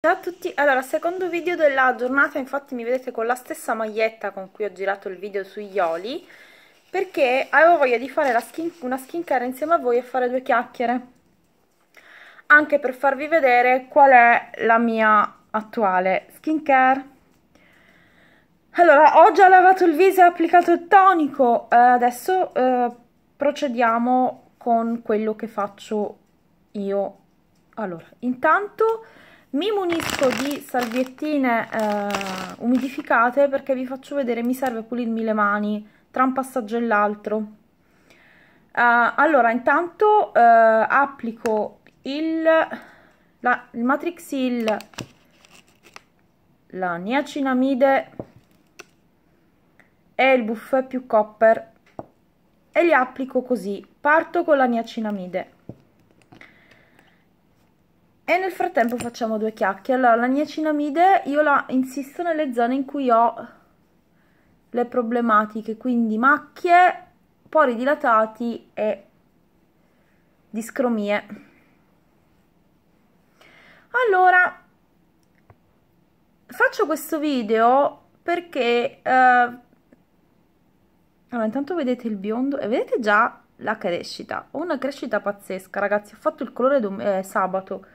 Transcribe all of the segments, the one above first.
Ciao a tutti, allora secondo video della giornata infatti mi vedete con la stessa maglietta con cui ho girato il video sugli oli perché avevo voglia di fare skin, una skincare insieme a voi e fare due chiacchiere anche per farvi vedere qual è la mia attuale skincare allora ho già lavato il viso e applicato il tonico eh, adesso eh, procediamo con quello che faccio io allora intanto mi munisco di salviettine eh, umidificate perché vi faccio vedere mi serve pulirmi le mani tra un passaggio e l'altro uh, allora intanto uh, applico il, la, il matrix il la niacinamide e il buffet più copper e li applico così parto con la niacinamide e nel frattempo facciamo due chiacchiere. Allora, la niacinamide io la insisto nelle zone in cui ho le problematiche, quindi macchie, pori dilatati e discromie. Allora, faccio questo video perché... Eh... Allora, intanto vedete il biondo e vedete già la crescita. Ho una crescita pazzesca, ragazzi. Ho fatto il colore eh, sabato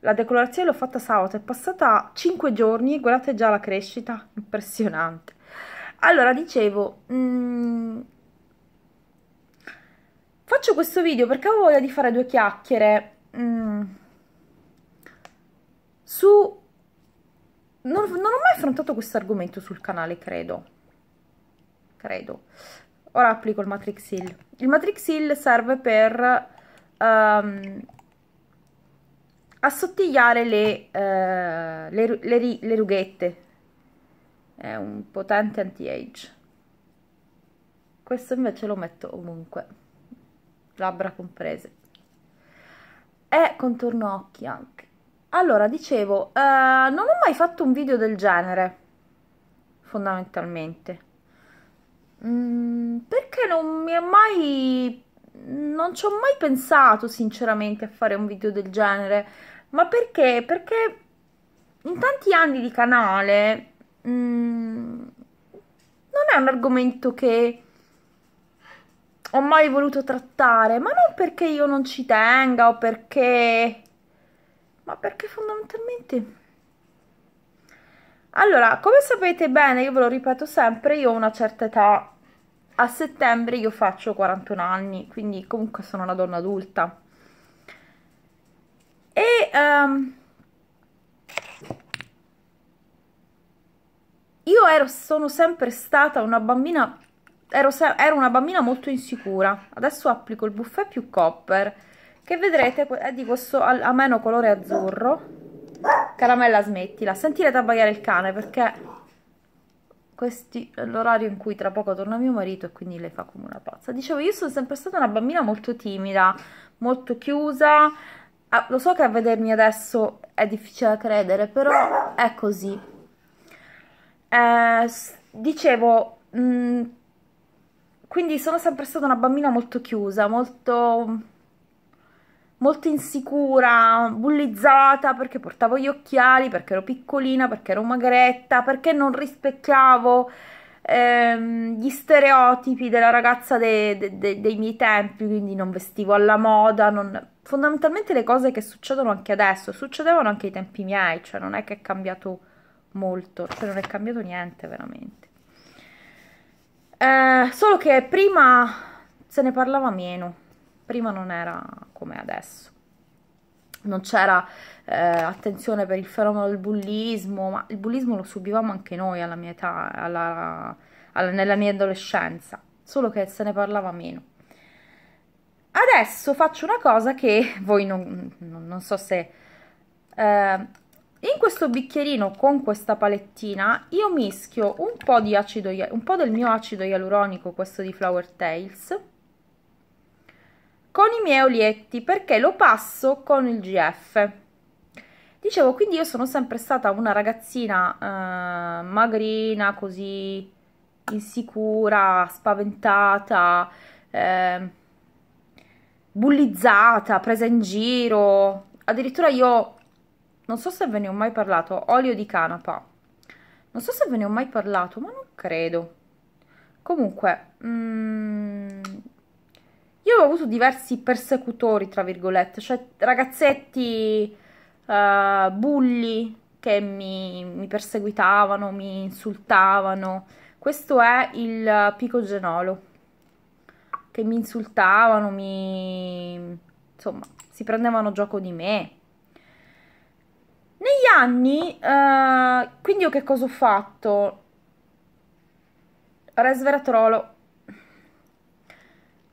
la decolorazione l'ho fatta sabato, è passata 5 giorni, guardate già la crescita, impressionante. Allora, dicevo, mh, mm, faccio questo video perché avevo voglia di fare due chiacchiere mh, mm, su... Non, non, ho mai affrontato questo argomento sul canale, credo. Credo. Ora applico il Matrix Hill. Il Matrix Hill serve per... Um, assottigliare le, eh, le, le, le rughette è un potente anti-age questo invece lo metto ovunque labbra comprese e contorno occhi anche allora dicevo eh, non ho mai fatto un video del genere fondamentalmente mm, perché non mi è mai non ci ho mai pensato sinceramente a fare un video del genere ma perché? Perché in tanti anni di canale mh, mm, non è un argomento che ho mai voluto trattare, ma non perché io non ci tenga o perché... ma perché fondamentalmente... Allora, come sapete bene, io ve lo ripeto sempre, io ho una certa età, a settembre io faccio 41 anni, quindi comunque sono una donna adulta e um, io ero, sono sempre stata una bambina ero, ero, una bambina molto insicura adesso applico il buffet più copper che vedrete è eh, di questo ameno colore azzurro caramella smettila sentirete abbaiare il cane perché questi è l'orario in cui tra poco torna mio marito e quindi lei fa come una pazza dicevo io sono sempre stata una bambina molto timida molto chiusa Ah, lo so che a vedermi adesso è difficile da credere, però è così. Eh, dicevo, mh, mm, quindi sono sempre stata una bambina molto chiusa, molto, molto insicura, bullizzata perché portavo gli occhiali, perché ero piccolina, perché ero magretta, perché non rispecchiavo ehm, gli stereotipi della ragazza de, de, de, dei miei tempi, quindi non vestivo alla moda, non... fondamentalmente le cose che succedono anche adesso, succedevano anche ai tempi miei, cioè non è che è cambiato molto, cioè non è cambiato niente veramente. Eh, solo che prima se ne parlava meno, prima non era come adesso non c'era eh, attenzione per il fenomeno del bullismo, ma il bullismo lo subivamo anche noi alla mia età, alla, alla, nella mia adolescenza, solo che se ne parlava meno. Adesso faccio una cosa che voi non, non so se... Eh, in questo bicchierino con questa palettina io mischio un po, di acido, un po' del mio acido ialuronico, questo di Flower Tales, con i miei olietti perché lo passo con il GF. Dicevo, quindi io sono sempre stata una ragazzina eh, magrina, così insicura, spaventata, eh, bullizzata, presa in giro. Addirittura io, non so se ve ne ho mai parlato, olio di canapa. Non so se ve ne ho mai parlato, ma non credo. Comunque, mm, io ho avuto diversi persecutori, tra virgolette, cioè ragazzetti eh, bulli che mi, mi perseguitavano, mi insultavano. Questo è il pico genolo, che mi insultavano, mi... insomma, si prendevano gioco di me. Negli anni, uh, quindi io che cosa ho fatto? Resveratrolo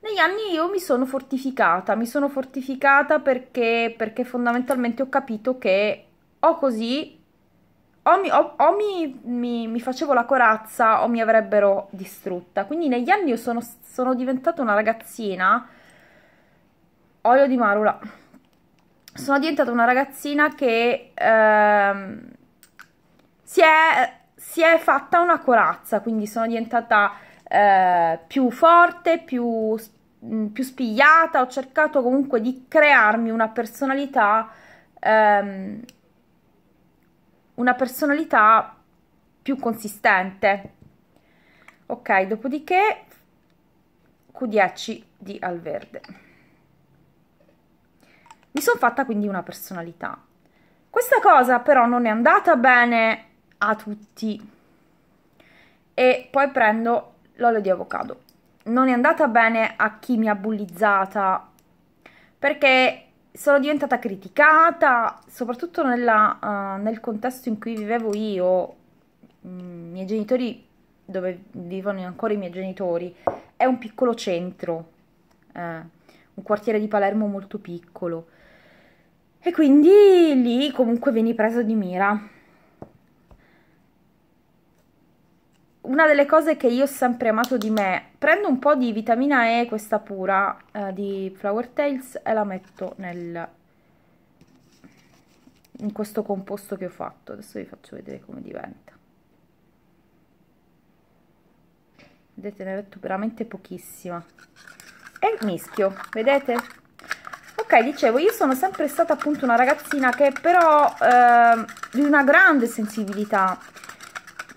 negli anni io mi sono fortificata, mi sono fortificata perché, perché fondamentalmente ho capito che o così o, mi, o, o mi, mi, mi, facevo la corazza o mi avrebbero distrutta. Quindi negli anni io sono, sono diventata una ragazzina, olio di marula, sono diventata una ragazzina che ehm, si, è, si è fatta una corazza, quindi sono diventata... Eh, più forte, più, Mm, più spigliata, ho cercato comunque di crearmi una personalità, ehm, una personalità più consistente. Ok, dopodiché Q10 di al verde. Mi sono fatta quindi una personalità. Questa cosa però non è andata bene a tutti. E poi prendo l'olio di avocado non è andata bene a chi mi ha bullizzata perché sono diventata criticata, soprattutto nella, uh, nel contesto in cui vivevo io, mm, i miei genitori, dove vivono ancora i miei genitori, è un piccolo centro, eh, un quartiere di Palermo molto piccolo. E quindi lì comunque vieni presa di mira una delle cose che io ho sempre amato di me, prendo un po' di vitamina E, questa pura, eh, di Flower Tales, e la metto nel, in questo composto che ho fatto. Adesso vi faccio vedere come diventa. Vedete, ne metto veramente pochissima. E mischio, vedete? Ok, dicevo, io sono sempre stata appunto una ragazzina che però eh, di una grande sensibilità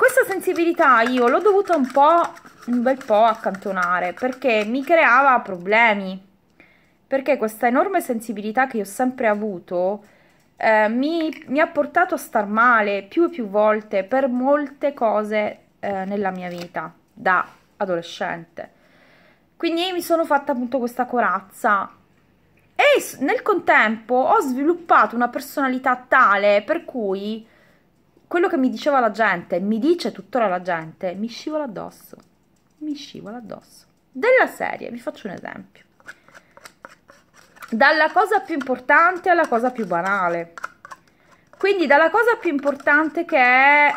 questa sensibilità io l'ho dovuta un po' un bel po' accantonare perché mi creava problemi perché questa enorme sensibilità che ho sempre avuto eh, mi, mi, ha portato a star male più e più volte per molte cose eh, nella mia vita da adolescente quindi mi sono fatta appunto questa corazza e nel contempo ho sviluppato una personalità tale per cui quello che mi diceva la gente, mi dice tuttora la gente, mi scivola addosso. Mi scivola addosso. Della serie, vi faccio un esempio. Dalla cosa più importante alla cosa più banale. Quindi dalla cosa più importante che è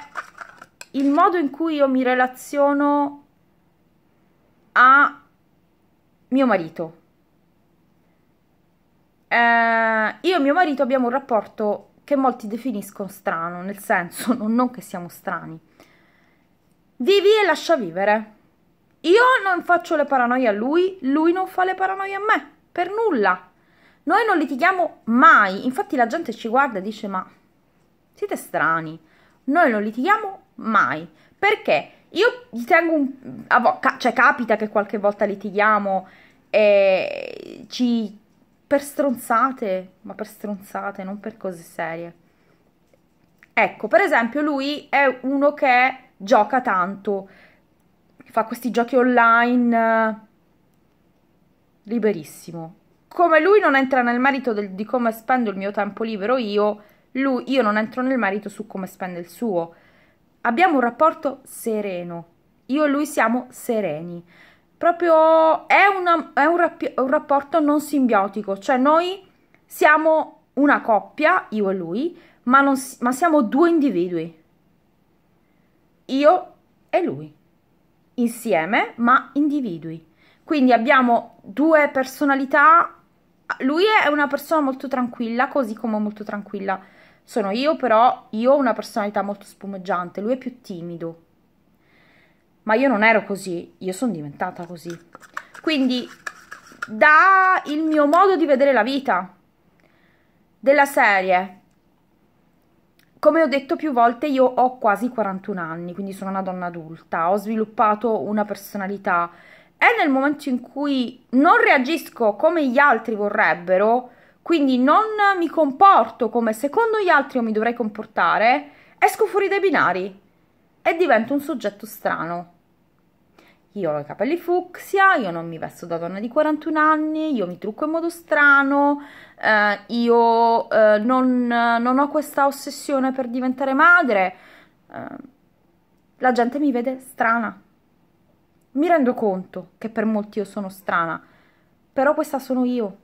il modo in cui io mi relaziono a mio marito. Eh, io e mio marito abbiamo un rapporto che molti definiscono strano, nel senso non che siamo strani. Vivi e lascia vivere. Io non faccio le paranoie a lui, lui non fa le paranoie a me, per nulla. Noi non litighiamo mai, infatti la gente ci guarda e dice ma siete strani, noi non litighiamo mai, perché io gli tengo un... cioè capita che qualche volta litighiamo e ci, per stronzate, ma per stronzate, non per cose serie. Ecco, per esempio, lui è uno che gioca tanto, fa questi giochi online eh, liberissimo. Come lui non entra nel merito del, di come spendo il mio tempo libero io, lui, io non entro nel merito su come spende il suo. Abbiamo un rapporto sereno. Io e lui siamo sereni proprio è, una, è un, rap un rapporto non simbiotico, cioè noi siamo una coppia, io e lui, ma, non, ma siamo due individui, io e lui, insieme ma individui. Quindi abbiamo due personalità, lui è una persona molto tranquilla, così come molto tranquilla sono io, però io ho una personalità molto spumeggiante, lui è più timido ma io non ero così, io sono diventata così. Quindi da il mio modo di vedere la vita della serie. Come ho detto più volte, io ho quasi 41 anni, quindi sono una donna adulta, ho sviluppato una personalità e nel momento in cui non reagisco come gli altri vorrebbero, quindi non mi comporto come secondo gli altri io mi dovrei comportare, esco fuori dai binari e divento un soggetto strano. Io ho i capelli fucsia, io non mi vesto da donna di 41 anni, io mi trucco in modo strano, eh, io eh, non, non, ho questa ossessione per diventare madre. Eh, la gente mi vede strana. Mi rendo conto che per molti io sono strana, però questa sono io.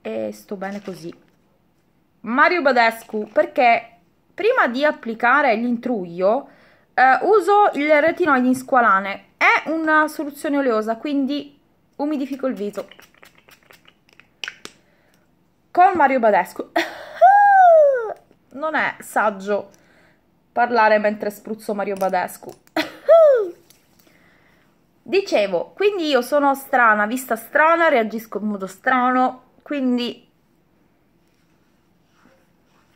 E sto bene così. Mario Badescu, perché prima di applicare l'intruglio eh, uso il retinoide in squalane è una soluzione oleosa quindi umidifico il viso con Mario Badescu non è saggio parlare mentre spruzzo Mario Badescu dicevo quindi io sono strana vista strana reagisco in modo strano quindi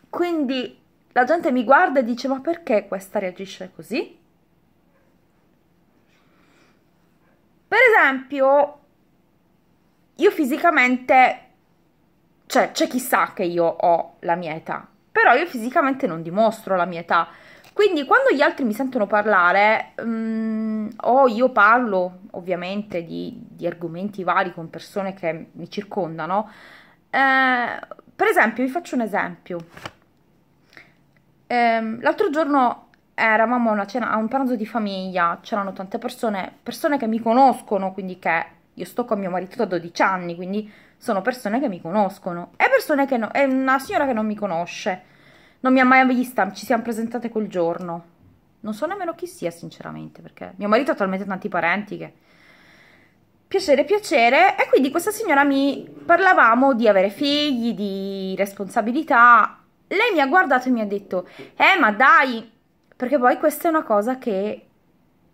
quindi la gente mi guarda e dice ma perché questa reagisce così? Per esempio, io fisicamente, cioè c'è chi sa che io ho la mia età, però io fisicamente non dimostro la mia età. Quindi quando gli altri mi sentono parlare, um, o io parlo ovviamente di, di, argomenti vari con persone che mi circondano, eh, per esempio vi faccio un esempio ehm, l'altro giorno eravamo a, una cena, a un pranzo di famiglia, c'erano tante persone, persone che mi conoscono, quindi che io sto con mio marito da 12 anni, quindi sono persone che mi conoscono e persone che no, è una signora che non mi conosce. Non mi ha mai vista, ci siamo presentate quel giorno. Non so nemmeno chi sia, sinceramente, perché mio marito ha talmente tanti parenti che... Piacere, piacere. E quindi questa signora mi parlavamo di avere figli, di responsabilità. Lei mi ha guardato e mi ha detto, eh ma dai, perché poi questa è una cosa che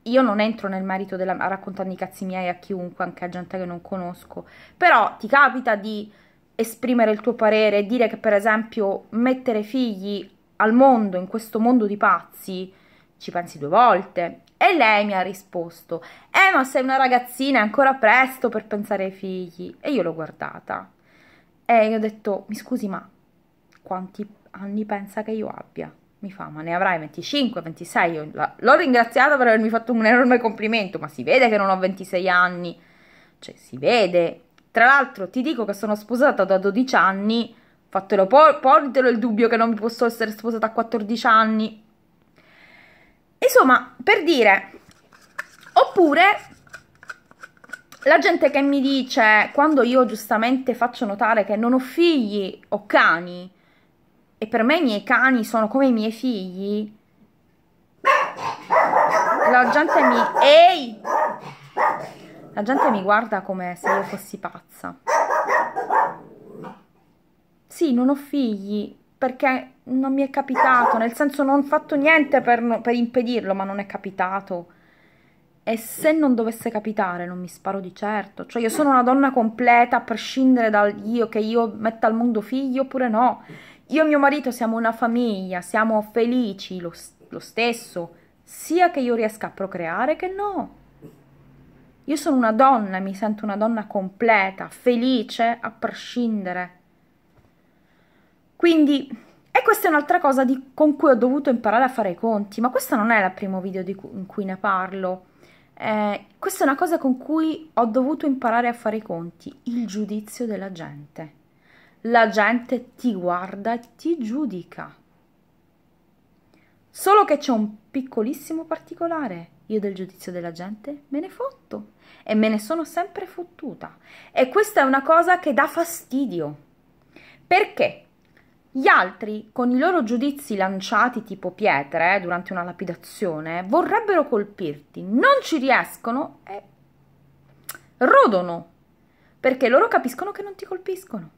io non entro nel merito della raccontando i cazzi miei a chiunque, anche a gente che non conosco, però ti capita di esprimere il tuo parere, e dire che per esempio mettere figli al mondo, in questo mondo di pazzi, ci pensi due volte. E lei mi ha risposto, eh ma sei una ragazzina, è ancora presto per pensare ai figli. E io l'ho guardata. E io ho detto, mi scusi ma quanti anni pensa che io abbia? Mi fa, ma ne avrai 25, 26? l'ho ringraziata per avermi fatto un enorme complimento, ma si vede che non ho 26 anni. Cioè, si vede. Tra l'altro, ti dico che sono sposata da 12 anni. Fatelo, por- portelo il dubbio che non mi posso essere sposata a 14 anni. Insomma, per dire, oppure la gente che mi dice quando io giustamente faccio notare che non ho figli, o cani, e per me i miei cani sono come i miei figli, la gente mi... Ehi! La gente mi guarda come se io fossi pazza. Sì, non ho figli, perché non mi è capitato, nel senso non ho fatto niente per, per impedirlo, ma non è capitato. E se non dovesse capitare, non mi sparo di certo. Cioè, io sono una donna completa, a prescindere dal io che io metta al mondo figli oppure no. Io e mio marito siamo una famiglia, siamo felici lo, lo stesso, sia che io riesca a procreare che no. Io sono una donna, mi sento una donna completa, felice, a prescindere. Quindi, e questa è un'altra cosa di, con cui ho dovuto imparare a fare i conti, ma questo non è il primo video cui, in cui ne parlo. Eh, questa è una cosa con cui ho dovuto imparare a fare i conti, il giudizio della gente la gente ti guarda e ti giudica. Solo che c'è un piccolissimo particolare. Io del giudizio della gente me ne fotto e me ne sono sempre fottuta. E questa è una cosa che dà fastidio. Perché? Gli altri, con i loro giudizi lanciati tipo pietre eh, durante una lapidazione, vorrebbero colpirti, non ci riescono e rodono, perché loro capiscono che non ti colpiscono.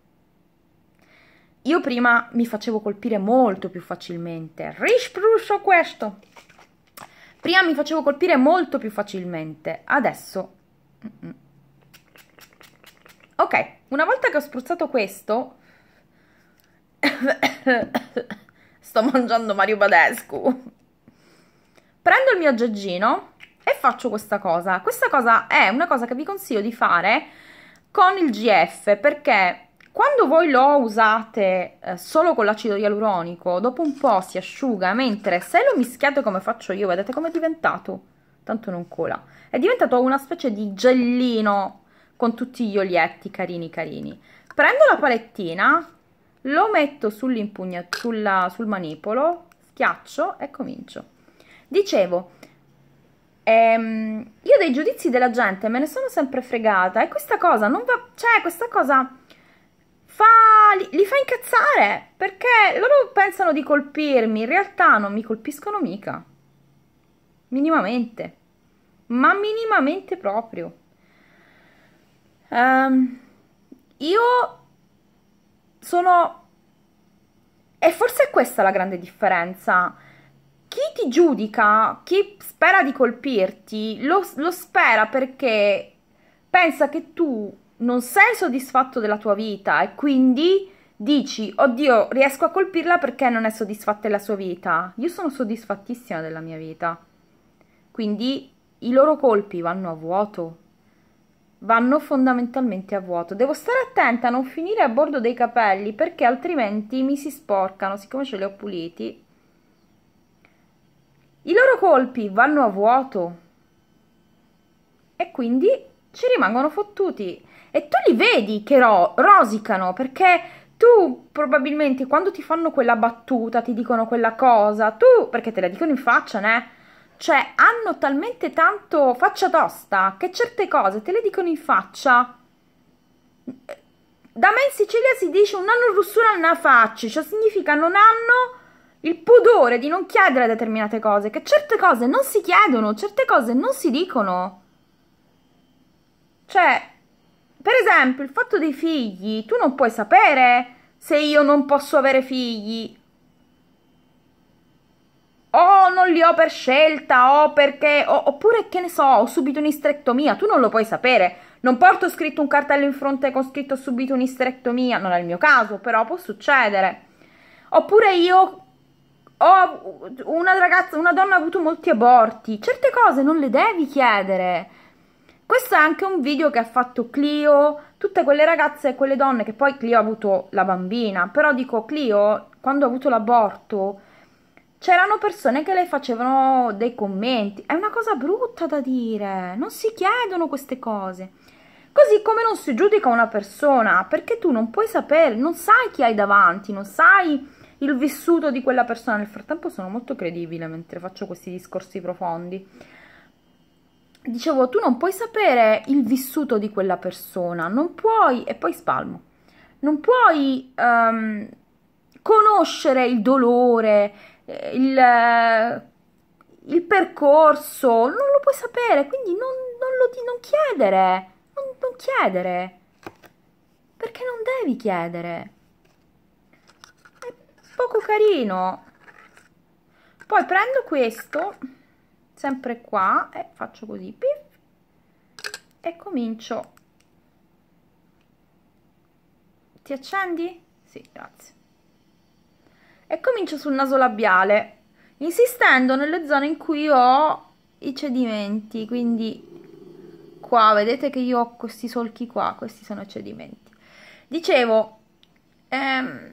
Io prima mi facevo colpire molto più facilmente. Risprusso questo! Prima mi facevo colpire molto più facilmente. Adesso... Ok, una volta che ho spruzzato questo... Sto mangiando Mario Badescu. Prendo il mio aggeggino e faccio questa cosa. Questa cosa è una cosa che vi consiglio di fare con il GF perché quando voi lo usate eh, solo con l'acido ialuronico, dopo un po' si asciuga, mentre se lo mischiate come faccio io, vedete come è diventato? Tanto non cola. È diventato una specie di gellino con tutti gli olietti carini carini. Prendo la palettina, lo metto sulla, sul manipolo, schiaccio e comincio. Dicevo, ehm, io dei giudizi della gente me ne sono sempre fregata e questa cosa non va... cioè questa cosa fa, li, li, fa incazzare perché loro pensano di colpirmi, in realtà non mi colpiscono mica, minimamente, ma minimamente proprio. Um, io sono... E forse è questa la grande differenza. Chi ti giudica, chi spera di colpirti, lo, lo spera perché pensa che tu non sei soddisfatto della tua vita e quindi dici, oddio, riesco a colpirla perché non è soddisfatta della sua vita. Io sono soddisfattissima della mia vita. Quindi i loro colpi vanno a vuoto, vanno fondamentalmente a vuoto. Devo stare attenta a non finire a bordo dei capelli perché altrimenti mi si sporcano, siccome ce li ho puliti. I loro colpi vanno a vuoto e quindi ci rimangono fottuti e tu li vedi che ro- rosicano perché tu probabilmente quando ti fanno quella battuta, ti dicono quella cosa, tu perché te la dicono in faccia, né? Cioè, hanno talmente tanto faccia tosta che certe cose te le dicono in faccia. Da me in Sicilia si dice un anno russura non ha facci, cioè significa non hanno il pudore di non chiedere determinate cose, che certe cose non si chiedono, certe cose non si dicono. Cioè, per esempio, il fatto dei figli, tu non puoi sapere se io non posso avere figli. O non li ho per scelta, o perché, o, oppure che ne so, ho subito un'istrectomia, tu non lo puoi sapere. Non porto scritto un cartello in fronte con scritto ho subito un'istrectomia, non è il mio caso, però può succedere. Oppure io ho una ragazza, una donna ha avuto molti aborti. Certe cose non le devi chiedere. Questo è anche un video che ha fatto Clio, tutte quelle ragazze e quelle donne che poi Clio ha avuto la bambina, però dico Clio quando ha avuto l'aborto c'erano persone che le facevano dei commenti, è una cosa brutta da dire, non si chiedono queste cose. Così come non si giudica una persona, perché tu non puoi sapere, non sai chi hai davanti, non sai il vissuto di quella persona. Nel frattempo sono molto credibile mentre faccio questi discorsi profondi dicevo, tu non puoi sapere il vissuto di quella persona, non puoi, e poi spalmo, non puoi um, conoscere il dolore, eh, il, eh, il, percorso, non lo puoi sapere, quindi non, non lo, non chiedere, non, non chiedere, perché non devi chiedere. È poco carino. Poi prendo questo sempre qua e faccio così pif, e comincio ti accendi? sì grazie e comincio sul naso labiale insistendo nelle zone in cui ho i cedimenti quindi qua vedete che io ho questi solchi qua questi sono i cedimenti dicevo ehm,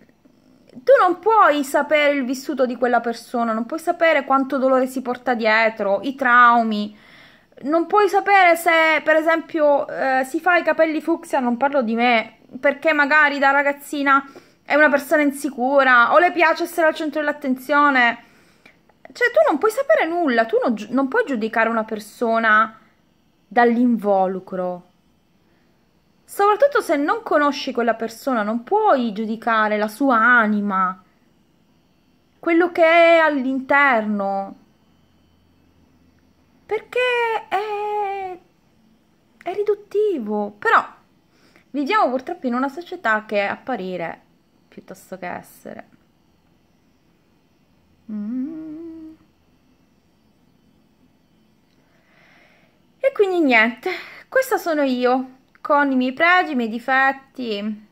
tu non puoi sapere il vissuto di quella persona, non puoi sapere quanto dolore si porta dietro, i traumi, non puoi sapere se per esempio eh, si fa i capelli fucsia, non parlo di me, perché magari da ragazzina è una persona insicura o le piace essere al centro dell'attenzione. Cioè tu non puoi sapere nulla, tu non, non puoi giudicare una persona dall'involucro Soprattutto se non conosci quella persona, non puoi giudicare la sua anima, quello che è all'interno. Perché è, è riduttivo. Però viviamo purtroppo in una società che è apparire piuttosto che essere. Mm. E quindi niente, questa sono io con i miei pregi, i miei difetti,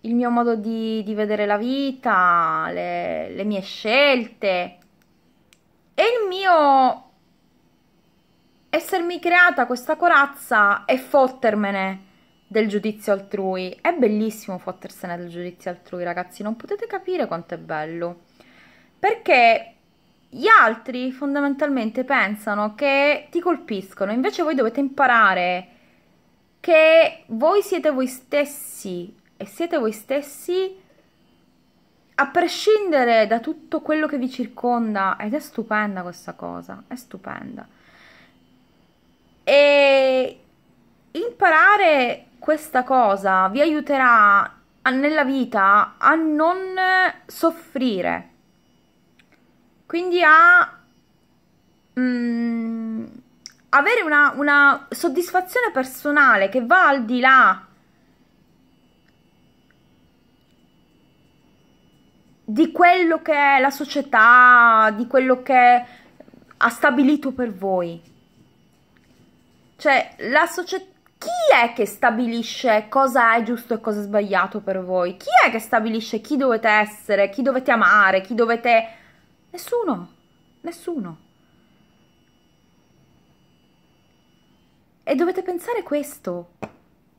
il mio modo di, di vedere la vita, le, le mie scelte e il mio essermi creata questa corazza e fottermene del giudizio altrui. È bellissimo fottersene del giudizio altrui, ragazzi, non potete capire quanto è bello. Perché gli altri fondamentalmente pensano che ti colpiscono, invece voi dovete imparare che voi siete voi stessi e siete voi stessi a prescindere da tutto quello che vi circonda ed è stupenda questa cosa, è stupenda. E imparare questa cosa vi aiuterà nella vita a non soffrire quindi a mm, avere una, una soddisfazione personale che va al di là di quello che è la società, di quello che ha stabilito per voi. Cioè, la società chi è che stabilisce cosa è giusto e cosa è sbagliato per voi? Chi è che stabilisce chi dovete essere, chi dovete amare, chi dovete Nessuno, nessuno. E dovete pensare questo,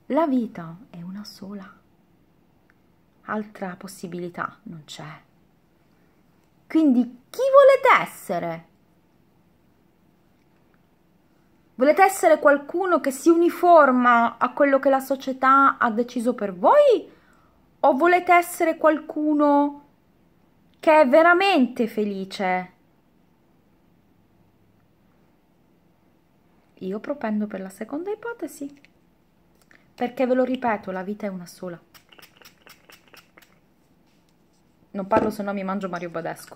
la vita è una sola, altra possibilità non c'è. Quindi chi volete essere? Volete essere qualcuno che si uniforma a quello che la società ha deciso per voi? O volete essere qualcuno che è veramente felice. Io propendo per la seconda ipotesi, perché ve lo ripeto, la vita è una sola. Non parlo se no mi mangio Mario Badesco.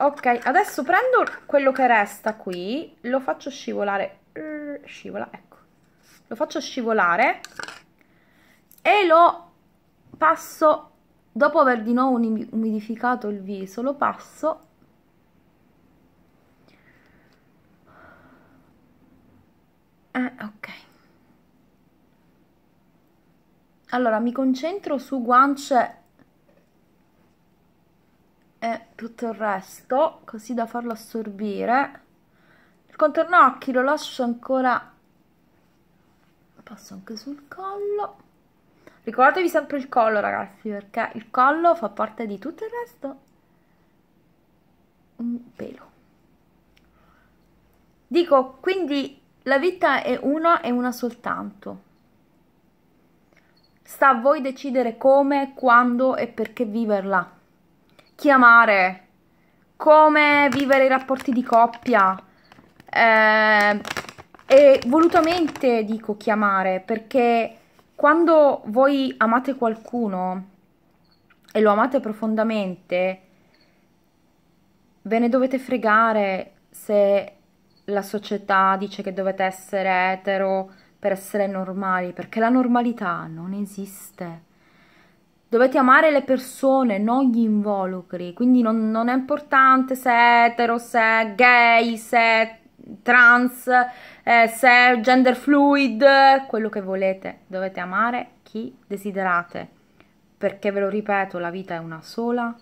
Ok, adesso prendo quello che resta qui, lo faccio scivolare, scivola, ecco, lo faccio scivolare e lo passo Dopo aver di nuovo umidificato il viso, lo passo Eh, ok. Allora, mi concentro su guance e tutto il resto, così da farlo assorbire. Il contorno occhi lo lascio ancora... Passo anche sul collo. Ricordatevi sempre il collo, ragazzi, perché il collo fa parte di tutto il resto. Un pelo. Dico, quindi la vita è una e una soltanto. Sta a voi decidere come, quando e perché viverla. Chi amare, come vivere i rapporti di coppia. Eh, e volutamente dico chiamare perché quando voi amate qualcuno e lo amate profondamente, ve ne dovete fregare se la società dice che dovete essere etero per essere normali, perché la normalità non esiste. Dovete amare le persone, non gli involucri, quindi non, non è importante se è etero, se è gay, se è trans, eh, se, gender fluid, quello che volete, dovete amare chi desiderate, perché ve lo ripeto, la vita è una sola,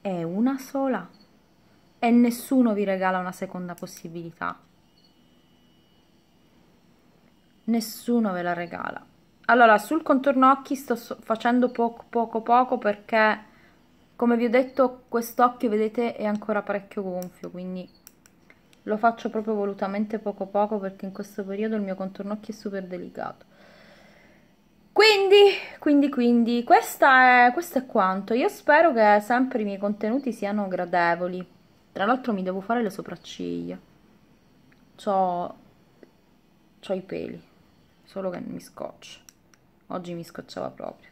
è una sola e nessuno vi regala una seconda possibilità. Nessuno ve la regala. Allora, sul contorno occhi sto facendo poco poco poco perché come vi ho detto quest'occhio vedete è ancora parecchio gonfio, quindi lo faccio proprio volutamente poco poco perché in questo periodo il mio contorno occhi è super delicato. Quindi, quindi, quindi, questa è, questo è quanto. Io spero che sempre i miei contenuti siano gradevoli. Tra l'altro mi devo fare le sopracciglia. C'ho, c'ho i peli, solo che mi scoccio. Oggi mi scocciava proprio.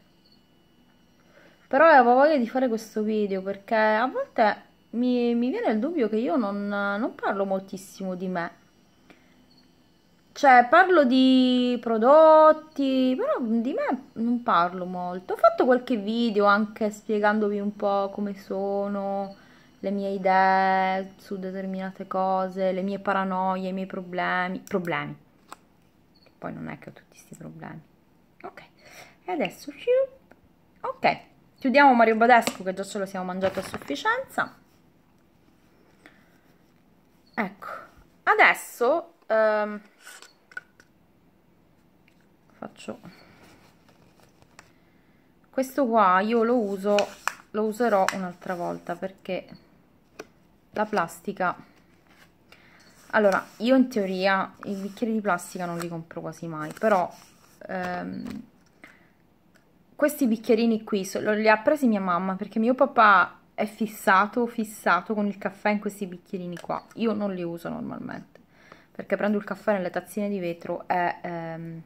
Però avevo voglia di fare questo video perché a volte mi, mi viene il dubbio che io non, non parlo moltissimo di me. Cioè, parlo di prodotti, però di me non parlo molto. Ho fatto qualche video anche spiegandovi un po' come sono, le mie idee su determinate cose, le mie paranoie, i miei problemi. Problemi. Poi non è che ho tutti questi problemi. Ok. E adesso... Ok. Chiudiamo Mario Badescu che già ce lo siamo mangiato a sufficienza ecco adesso ehm, faccio questo qua io lo uso lo userò un'altra volta perché la plastica allora io in teoria i bicchieri di plastica non li compro quasi mai però ehm, questi bicchierini qui li ha presi mia mamma perché mio papà è fissato fissato con il caffè in questi bicchierini qua io non li uso normalmente perché prendo il caffè nelle tazzine di vetro e ehm...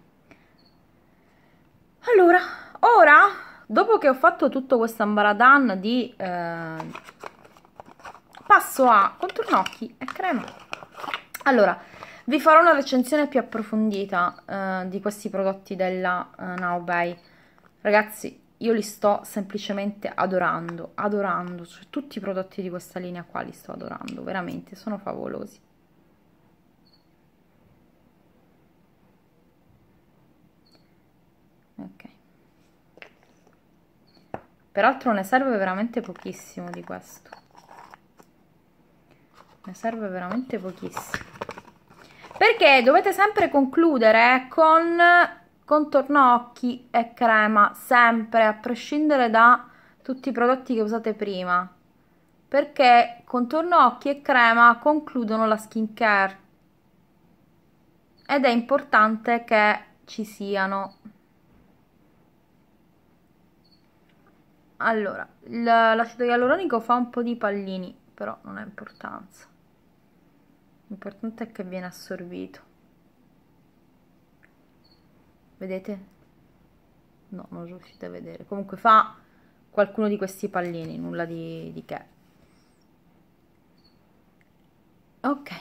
allora ora dopo che ho fatto tutto questo ambaradan di eh... passo a contornocchi e crema allora vi farò una recensione più approfondita eh, di questi prodotti della eh, Naubay ragazzi io li sto semplicemente adorando, adorando, cioè tutti i prodotti di questa linea qua li sto adorando, veramente, sono favolosi. Ok. Peraltro ne serve veramente pochissimo di questo. Ne serve veramente pochissimo. Perché dovete sempre concludere con contorno occhi e crema sempre a prescindere da tutti i prodotti che usate prima perché contorno occhi e crema concludono la skin care ed è importante che ci siano allora l'acido ialuronico fa un po' di pallini però non ha importanza l'importante è che viene assorbito Vedete? No, non riuscite a vedere. Comunque fa qualcuno di questi pallini, nulla di, di che. Ok.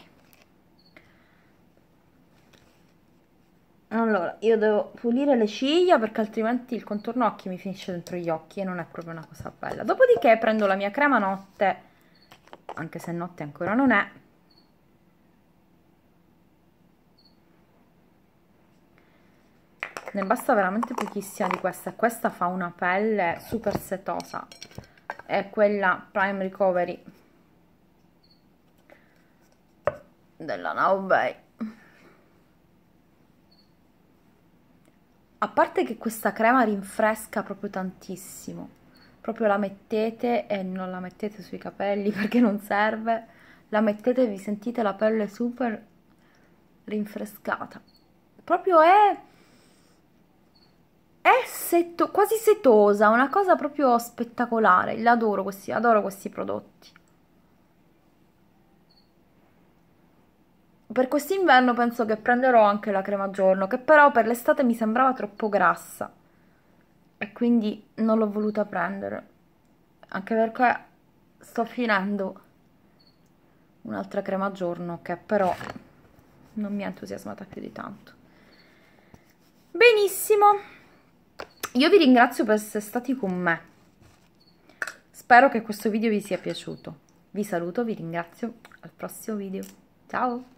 Allora, io devo pulire le ciglia perché altrimenti il contorno occhi mi finisce dentro gli occhi e non è proprio una cosa bella. Dopodiché prendo la mia crema notte, anche se notte ancora non è, ne basta veramente pochissima di questa questa fa una pelle super setosa è quella prime recovery della Now Bay a parte che questa crema rinfresca proprio tantissimo proprio la mettete e non la mettete sui capelli perché non serve la mettete e vi sentite la pelle super rinfrescata proprio è è seto, quasi setosa, una cosa proprio spettacolare. L'adoro questi, adoro questi prodotti. Per quest'inverno penso che prenderò anche la crema giorno, che però per l'estate mi sembrava troppo grassa e quindi non l'ho voluta prendere. Anche perché sto finendo un'altra crema giorno che però non mi ha entusiasmata più di tanto. Benissimo io vi ringrazio per essere stati con me. Spero che questo video vi sia piaciuto. Vi saluto, vi ringrazio. Al prossimo video. Ciao!